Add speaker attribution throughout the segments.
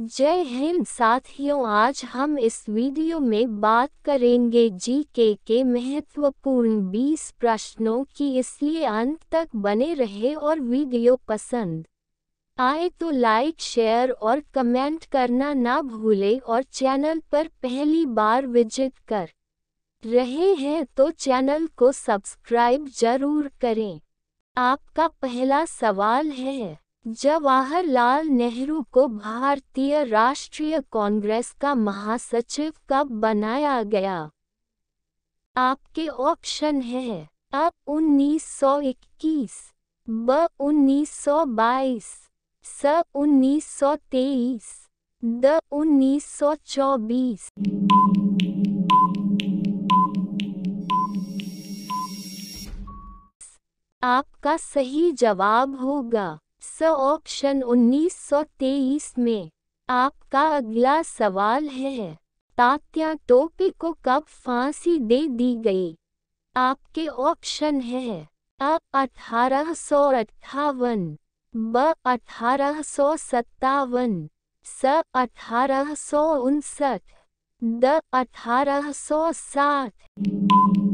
Speaker 1: जय हिंद साथियों आज हम इस वीडियो में बात करेंगे जी के के महत्वपूर्ण 20 प्रश्नों की इसलिए अंत तक बने रहे और वीडियो पसंद आए तो लाइक शेयर और कमेंट करना ना भूले और चैनल पर पहली बार विजिट कर रहे हैं तो चैनल को सब्सक्राइब जरूर करें आपका पहला सवाल है जवाहरलाल नेहरू को भारतीय राष्ट्रीय कांग्रेस का महासचिव कब बनाया गया आपके ऑप्शन है अ 1921, ब 1922, स 1923, द 1924। आपका सही जवाब होगा स ऑप्शन 1923 में आपका अगला सवाल है तात्या टोपी को कब फांसी दे दी गई आपके ऑप्शन है अ अठारह सौ अट्ठावन ब अठारह सौ सत्तावन स अठारह सौ उनसठ द अठारह सौ साठ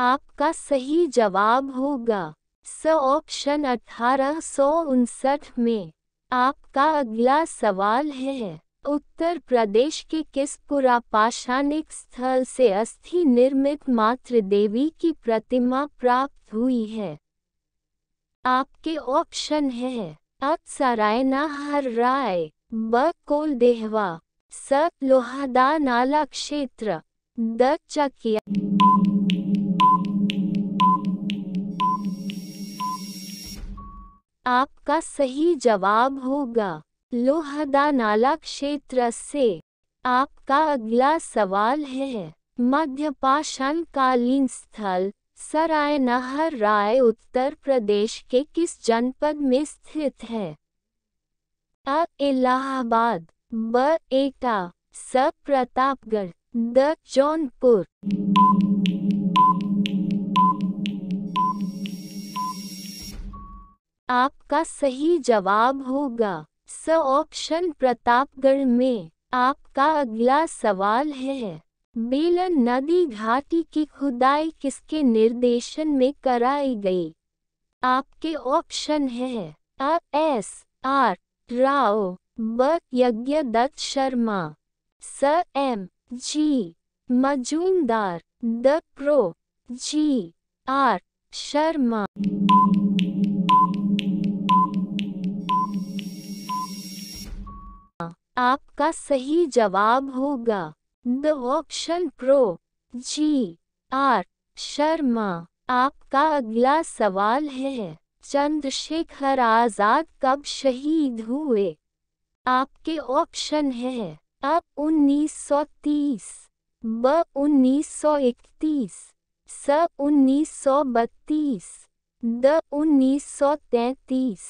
Speaker 1: आपका सही जवाब होगा स ऑप्शन अठारह सौ उनसठ में आपका अगला सवाल है उत्तर प्रदेश के किस पुरापाषाणिक स्थल से अस्थि निर्मित मातृ देवी की प्रतिमा प्राप्त हुई है आपके ऑप्शन है अक्सरायना सरायना हर राय ब कोल देहवा स लोहादा नाला क्षेत्र द चकिया आपका सही जवाब होगा लोहदा नाला क्षेत्र से आपका अगला सवाल है मध्य कालीन स्थल सराय नहर राय उत्तर प्रदेश के किस जनपद में स्थित है अ इलाहाबाद ब एटा स प्रतापगढ़ द जौनपुर आपका सही जवाब होगा स ऑप्शन प्रतापगढ़ में आपका अगला सवाल है बेलन नदी घाटी की खुदाई किसके निर्देशन में कराई गई आपके ऑप्शन है एस आर राव ब दत्त शर्मा स एम जी मजूमदार द प्रो जी आर शर्मा आपका सही जवाब होगा द option prof G R Sharma आपका अगला सवाल है चंद्रशेखर आजाद कब शहीद हुए आपके ऑप्शन है अ 1930 ब 1931 स 1932 द 1933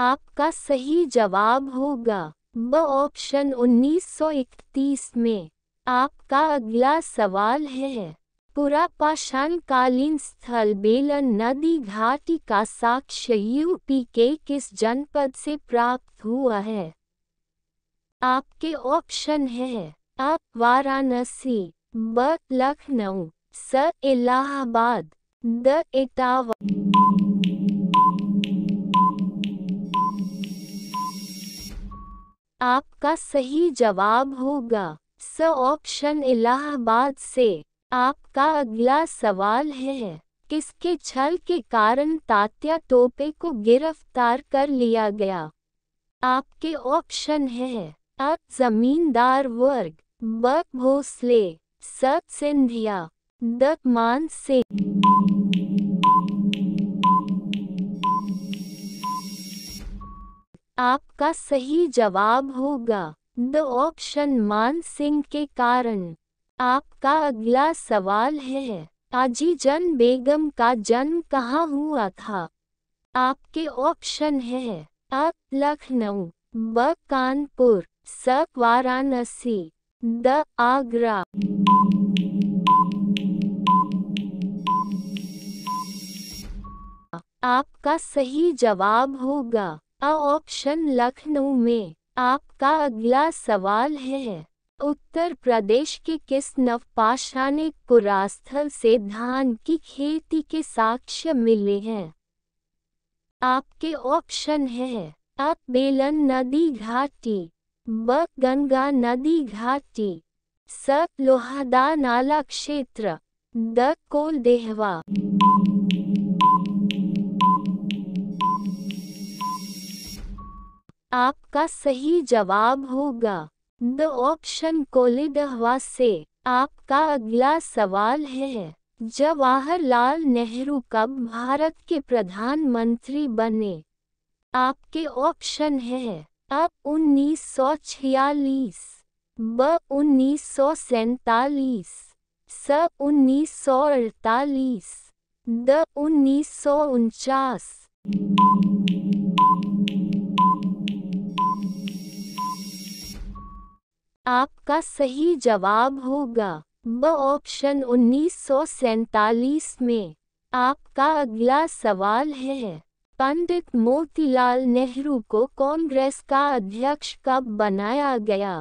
Speaker 1: आपका सही जवाब होगा ब ऑप्शन 1931 में आपका अगला सवाल है पुरापाषाण कालीन स्थल बेलन नदी घाटी का साक्ष्य यूपी के किस जनपद से प्राप्त हुआ है आपके ऑप्शन है आप वाराणसी ब लखनऊ स इलाहाबाद द इटावा आपका सही जवाब होगा स ऑप्शन इलाहाबाद से आपका अगला सवाल है किसके छल के कारण तात्या टोपे को गिरफ्तार कर लिया गया आपके ऑप्शन है अ जमींदार वर्ग ब भोसले सत सिंधिया द मान सिंह आपका सही जवाब होगा द ऑप्शन मान सिंह के कारण आपका अगला सवाल है आजीजन बेगम का जन्म कहाँ हुआ था आपके ऑप्शन है अ लखनऊ ब कानपुर स वाराणसी द आगरा आपका सही जवाब होगा ऑप्शन लखनऊ में आपका अगला सवाल है उत्तर प्रदेश के किस नवपाषाणिक पुरास्थल से धान की खेती के साक्ष्य मिले हैं आपके ऑप्शन है आप बेलन नदी घाटी ब गंगा नदी घाटी स लोहादा नाला क्षेत्र द कोल देहवा आपका सही जवाब होगा द ऑप्शन कोलिडहवा से आपका अगला सवाल है जवाहरलाल नेहरू कब भारत के प्रधानमंत्री बने आपके ऑप्शन है अब उन्नीस सौ छियालीस ब उन्नीस सौ सैतालीस स उन्नीस सौ अड़तालीस द उन्नीस सौ उनचास आपका सही जवाब होगा ब ऑप्शन उन्नीस में आपका अगला सवाल है पंडित मोतीलाल नेहरू को कांग्रेस का अध्यक्ष कब बनाया गया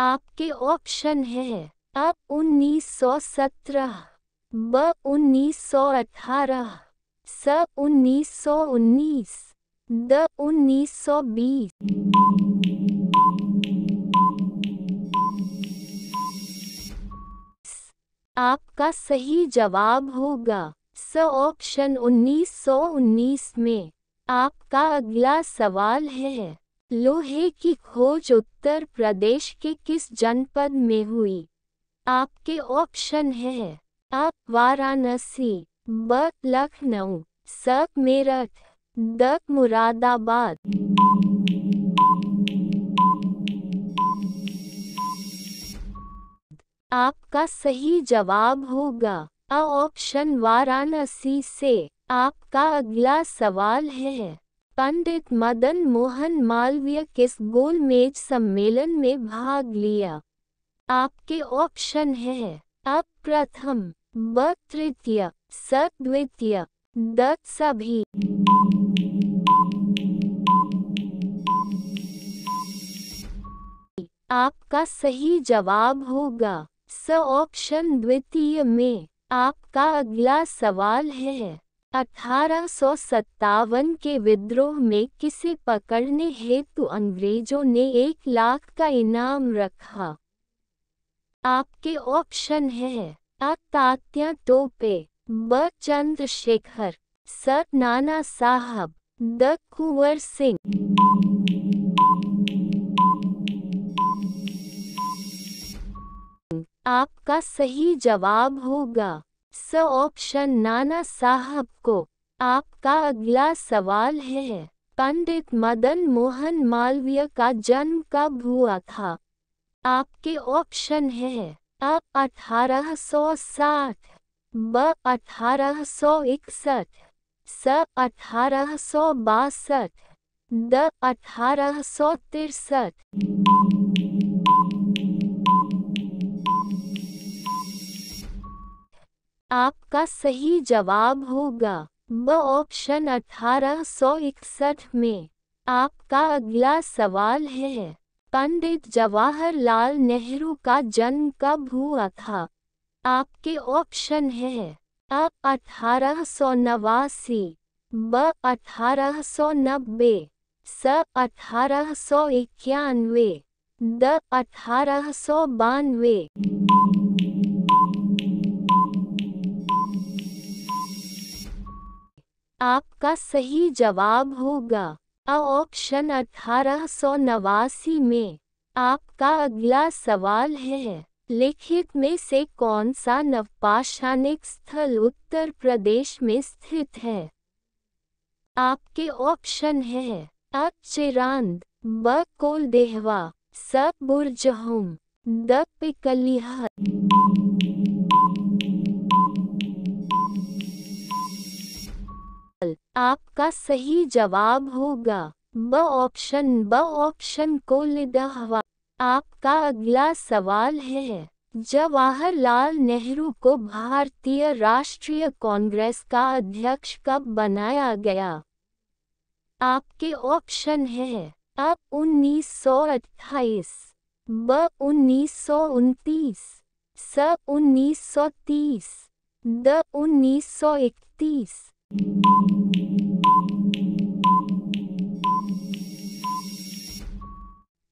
Speaker 1: आपके ऑप्शन है अ 1917 ब 1918 स 1919 द 1920 आपका सही जवाब होगा स ऑप्शन 1919 में आपका अगला सवाल है लोहे की खोज उत्तर प्रदेश के किस जनपद में हुई आपके ऑप्शन है आप वाराणसी ब लखनऊ स मेरठ द मुरादाबाद आपका सही जवाब होगा अ ऑप्शन वाराणसी से आपका अगला सवाल है पंडित मदन मोहन मालवीय किस गोलमेज सम्मेलन में भाग लिया आपके ऑप्शन है अ प्रथम ब तृतीय स द्वितीय द सभी आपका सही जवाब होगा स ऑप्शन द्वितीय में आपका अगला सवाल है अठारह सौ सत्तावन के विद्रोह में किसे पकड़ने हेतु अंग्रेजों ने एक लाख का इनाम रखा आपके ऑप्शन है अ तात्या टोपे ब चंद्रशेखर सर नाना साहब द कुंवर सिंह आपका सही जवाब होगा स ऑप्शन नाना साहब को आपका अगला सवाल है पंडित मदन मोहन मालवीय का जन्म कब हुआ था आपके ऑप्शन है अ अठारह सौ साठ ब अठारह सौ इकसठ स अठारह सौ बासठ द अठारह सौ तिरसठ आपका सही जवाब होगा ब ऑप्शन अठारह सौ इकसठ में आपका अगला सवाल है पंडित जवाहरलाल नेहरू का जन्म कब हुआ था आपके ऑप्शन है अ अठारह सौ नवासी ब अठारह सौ नब्बे स अठारह सौ इक्यानवे द अठारह सौ बानवे आपका सही जवाब होगा ऑप्शन अठारह सौ नवासी में आपका अगला सवाल है लिखित में से कौन सा नवपाषाणिक स्थल उत्तर प्रदेश में स्थित है आपके ऑप्शन है अ चिरांद ब कोल देहवा स बुरजहम द पिकलिहा आपका सही जवाब होगा ब ऑप्शन ब ऑप्शन को लिदहवा आपका अगला सवाल है जवाहरलाल नेहरू को भारतीय राष्ट्रीय कांग्रेस का अध्यक्ष कब बनाया गया आपके ऑप्शन है अ उन्नीस सौ अट्ठाईस ब उन्नीस सौ उनतीस स उन्नीस सौ तीस द उन्नीस सौ इकतीस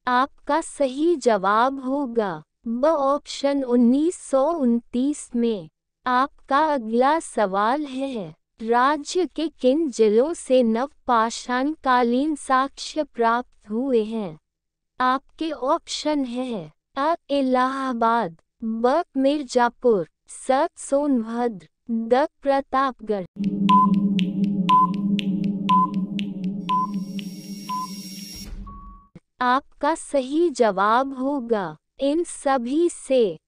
Speaker 1: आपका सही जवाब होगा ब ऑप्शन उन्नीस में आपका अगला सवाल है राज्य के किन जिलों से नवपाषाणकालीन साक्ष्य प्राप्त हुए हैं आपके ऑप्शन है अ इलाहाबाद ब मिर्जापुर स सोनभद्र द प्रतापगढ़ आपका सही जवाब होगा इन सभी से